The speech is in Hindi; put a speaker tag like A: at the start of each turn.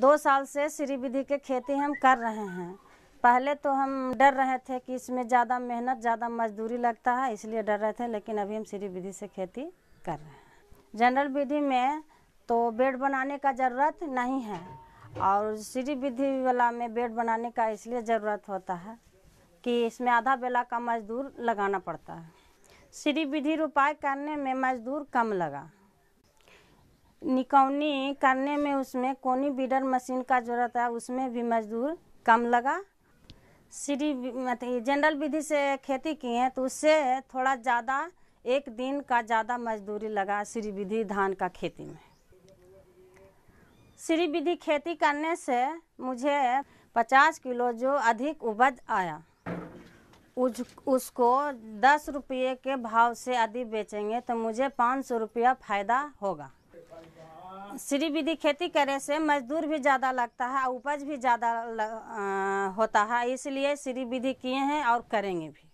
A: दो साल से श्री विधि के खेती हम कर रहे हैं पहले तो हम डर रहे थे कि इसमें ज़्यादा मेहनत ज़्यादा मजदूरी लगता है इसलिए डर रहे थे लेकिन अभी हम श्री विधि से खेती कर रहे हैं जनरल विधि में तो बेड बनाने का ज़रूरत नहीं है और श्री विधि वाला में बेड बनाने का इसलिए ज़रूरत होता है कि इसमें आधा बेला का मजदूर लगाना पड़ता है श्री विधि रुपाई करने में मजदूर कम लगा निकौनी करने में उसमें कोनी बीडर मशीन का जरूरत है उसमें भी मजदूर कम लगा सीढ़ी मतलब जनरल विधि से खेती किए हैं तो उससे थोड़ा ज़्यादा एक दिन का ज़्यादा मजदूरी लगा सीढ़ी विधि धान का खेती में सीढ़ी विधि खेती करने से मुझे पचास किलो जो अधिक उपज आया उज उसको दस रुपये के भाव से अधिक बेचेंगे तो मुझे पाँच सौ रुपया फ़ायदा होगा श्री विधि खेती करे से मजदूर भी ज़्यादा लगता है और उपज भी ज़्यादा होता है इसलिए श्री विधि किए हैं और करेंगे भी